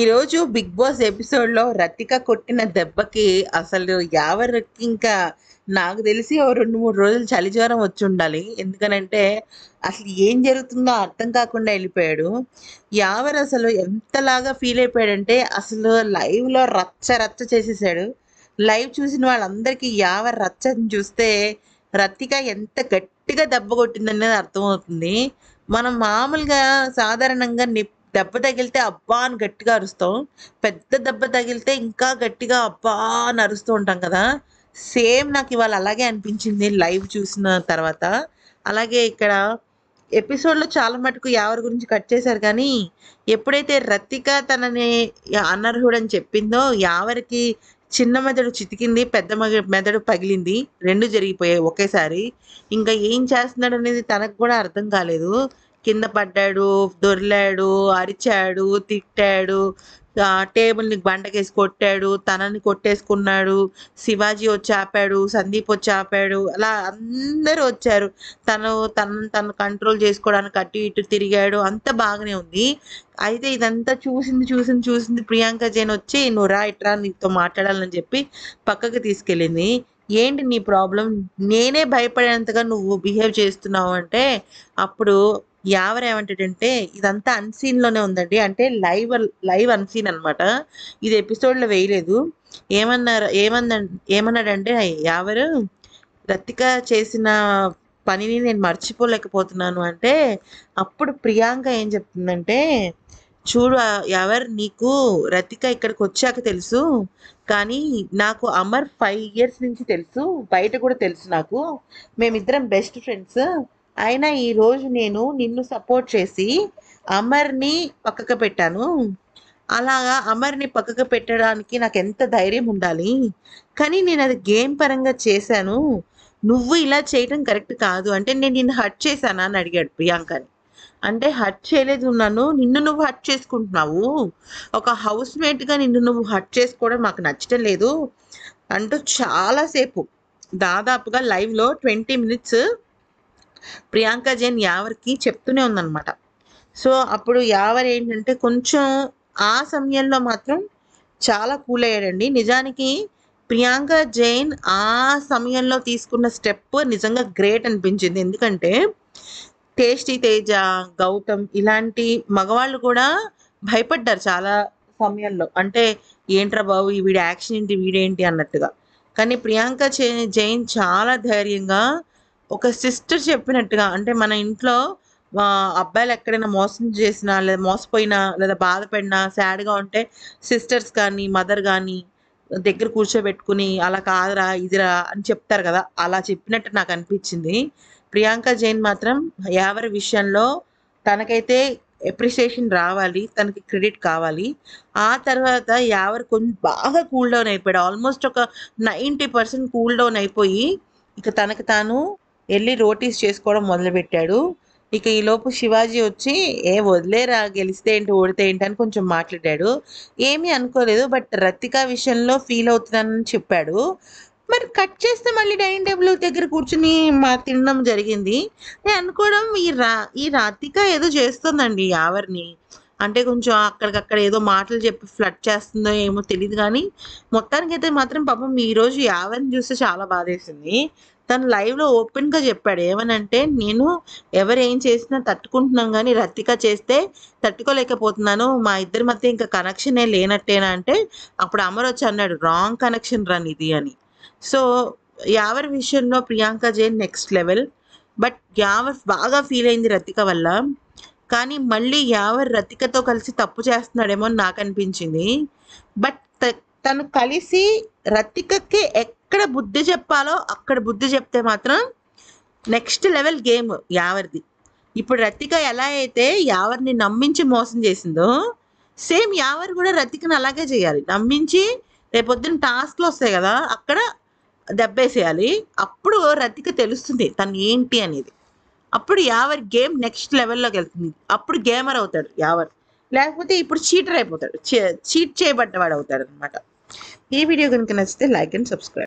ఈరోజు big boss ఎపిసోడ్లో రతిక కొట్టిన దెబ్బకి అసలు ఎవరు ఇంకా నాకు తెలిసి ఓ రెండు మూడు రోజులు చలి జ్వరం వచ్చి ఉండాలి ఎందుకనంటే అసలు ఏం జరుగుతుందో అర్థం కాకుండా వెళ్ళిపోయాడు యావర్ అసలు ఎంతలాగా ఫీల్ అయిపోయాడంటే అసలు లైవ్లో రచ్చ రచ్చ చేసేసాడు లైవ్ చూసిన వాళ్ళందరికీ యావర్ రచ్చని చూస్తే రతిక ఎంత గట్టిగా దెబ్బ కొట్టిందనేది అర్థమవుతుంది మనం మామూలుగా సాధారణంగా నిప్పు దెబ్బ తగిలితే అబ్బా అని గట్టిగా అరుస్తాం పెద్ద దెబ్బ తగిలితే ఇంకా గట్టిగా అబ్బా అని అరుస్తూ ఉంటాం కదా సేమ్ నాకు ఇవాళ అలాగే అనిపించింది లైవ్ చూసిన తర్వాత అలాగే ఇక్కడ ఎపిసోడ్లో చాలా మటుకు ఎవరి గురించి కట్ చేశారు కానీ ఎప్పుడైతే రతిక తనని అనర్హుడని చెప్పిందో యావరికి చిన్న మెదడు చితికింది పెద్ద మెదడు పగిలింది రెండు జరిగిపోయాయి ఒకేసారి ఇంకా ఏం చేస్తున్నాడు అనేది తనకు కూడా అర్థం కాలేదు కింద పడ్డాడు దొర్లాడు అరిచాడు తిట్టాడు టేబుల్ని బండకేసి కొట్టాడు తనని కొట్టేసుకున్నాడు శివాజీ వచ్చి ఆపాడు సందీప్ వచ్చి ఆపాడు అలా అందరూ వచ్చారు తను తను తను కంట్రోల్ చేసుకోవడానికి అటు ఇటు తిరిగాడు అంత బాగానే ఉంది అయితే ఇదంతా చూసింది చూసింది చూసింది ప్రియాంక జైన్ వచ్చి నువ్వు రా ఇట్రా నీతో మాట్లాడాలని చెప్పి పక్కకి తీసుకెళ్ళింది ఏంటి నీ ప్రాబ్లం నేనే భయపడేంతగా నువ్వు బిహేవ్ చేస్తున్నావు అంటే అప్పుడు యావర్ ఏమంటాడంటే ఇదంతా అన్సీన్లోనే ఉందండి అంటే లైవ్ లైవ్ అన్సీన్ అనమాట ఇది ఎపిసోడ్లో వేయలేదు ఏమన్నారు ఏమన్నా ఏమన్నాడంటే యావరు రత్తిక చేసిన పనిని నేను మర్చిపోలేకపోతున్నాను అంటే అప్పుడు ప్రియాంక ఏం చెప్తుందంటే చూడు ఎవరు నీకు రతిక ఇక్కడికి వచ్చాక తెలుసు కానీ నాకు అమర్ ఫైవ్ ఇయర్స్ నుంచి తెలుసు బయట కూడా తెలుసు నాకు మేమిద్దరం బెస్ట్ ఫ్రెండ్స్ అయినా ఈరోజు నేను నిన్ను సపోర్ట్ చేసి అమర్ని పక్కకు పెట్టాను అలాగా అమర్ని పక్కకు పెట్టడానికి నాకు ఎంత ధైర్యం ఉండాలి కానీ నేను అది గేమ్ పరంగా చేశాను నువ్వు ఇలా చేయటం కరెక్ట్ కాదు అంటే నేను నిన్ను హర్ట్ చేశానా అని అడిగాడు ప్రియాంకని అంటే హర్ట్ చేయలేదు నన్ను నిన్ను నువ్వు హర్ట్ చేసుకుంటున్నావు ఒక హౌస్ మేట్గా నిన్ను నువ్వు హర్ట్ చేసుకోవడం మాకు నచ్చటం లేదు అంటూ చాలాసేపు దాదాపుగా లైవ్లో ట్వంటీ మినిట్స్ ప్రియాంక జైన్ యావర్కి చెప్తూనే ఉందన్నమాట సో అప్పుడు యావర్ ఏంటంటే కొంచెం ఆ సమయంలో మాత్రం చాలా కూల్ అయ్యాడండి నిజానికి ప్రియాంక జైన్ ఆ సమయంలో తీసుకున్న స్టెప్ నిజంగా గ్రేట్ అనిపించింది ఎందుకంటే టేస్టీ తేజ గౌతమ్ ఇలాంటి మగవాళ్ళు కూడా భయపడ్డారు చాలా సమయంలో అంటే ఏంట్రా బాబు వీడి యాక్షన్ ఏంటి వీడేంటి అన్నట్టుగా కానీ ప్రియాంక జైన్ చాలా ధైర్యంగా ఒక సిస్టర్ చెప్పినట్టుగా అంటే మన ఇంట్లో అబ్బాయిలు ఎక్కడైనా మోసం చేసినా లేదా మోసపోయినా లేదా బాధపడినా సాడ్గా ఉంటే సిస్టర్స్ కానీ మదర్ కానీ దగ్గర కూర్చోబెట్టుకుని అలా కాదురా ఇదిరా అని చెప్తారు కదా అలా చెప్పినట్టు నాకు అనిపించింది ప్రియాంక జైన్ మాత్రం ఎవరి విషయంలో తనకైతే ఎప్రిసియేషన్ రావాలి తనకి క్రెడిట్ కావాలి ఆ తర్వాత ఎవరు కొంచెం బాగా కూల్ డౌన్ అయిపోయాడు ఆల్మోస్ట్ ఒక నైంటీ పర్సెంట్ కూల్ డౌన్ అయిపోయి ఇక తనకు తాను వెళ్ళి రోటీస్ చేసుకోవడం మొదలుపెట్టాడు ఇక ఈలోపు శివాజీ వచ్చి ఏ వదిలేరా గెలిస్తే ఏంటి ఓడితే ఏంటి అని కొంచెం మాట్లాడాడు ఏమీ అనుకోలేదు బట్ రతిక విషయంలో ఫీల్ అవుతున్నానని చెప్పాడు మరి కట్ చేస్తే మళ్ళీ డైనింగ్ టేబుల్ దగ్గర కూర్చుని మా తినడం జరిగింది నేను అనుకోవడం ఈ రా ఈ రాతిక ఏదో చేస్తుందండి ఎవరిని అంటే కొంచెం అక్కడికక్కడ ఏదో మాటలు చెప్పి ఫ్లడ్ చేస్తుందో ఏమో తెలియదు కానీ మొత్తానికైతే మాత్రం పాపం ఈరోజు యావరిని చూస్తే చాలా బాధేసింది తను లైవ్లో ఓపెన్గా చెప్పాడు ఏమనంటే నేను ఎవరేం చేసినా తట్టుకుంటున్నాం కానీ రత్తిక చేస్తే తట్టుకోలేకపోతున్నాను మా ఇద్దరి మధ్య ఇంకా కనెక్షనే లేనట్టేనా అంటే అప్పుడు అమర్ వచ్చి అన్నాడు రాంగ్ కనెక్షన్ రన్ ఇది అని సో యావర్ విషయంలో Priyanka Jain next level but Yavar బాగా ఫీల్ అయింది రతిక వల్ల కానీ మళ్ళీ యావర్ రతికతో కలిసి తప్పు చేస్తున్నాడేమో నాకు అనిపించింది బట్ తను కలిసి రతికకే ఎక్కడ బుద్ధి చెప్పాలో అక్కడ బుద్ధి చెప్తే మాత్రం నెక్స్ట్ లెవెల్ గేమ్ యావరిది ఇప్పుడు రతిక ఎలా అయితే యావరిని నమ్మించి మోసం చేసిందో సేమ్ యావర్ కూడా రతికను అలాగే చేయాలి నమ్మించి రేపొద్దున టాస్క్లు వస్తాయి కదా అక్కడ దెబ్బేసేయాలి అప్పుడు రతిక తెలుస్తుంది తను ఏంటి అనేది అప్పుడు యావర్ గేమ్ నెక్స్ట్ లెవెల్లోకి వెళ్తుంది అప్పుడు గేమర్ అవుతాడు యావర్ లేకపోతే ఇప్పుడు చీటర్ అయిపోతాడు చీట్ చేయబడ్డవాడు అవుతాడు అనమాట ఈ వీడియో కనుక నచ్చితే లైక్ అండ్ సబ్స్క్రైబ్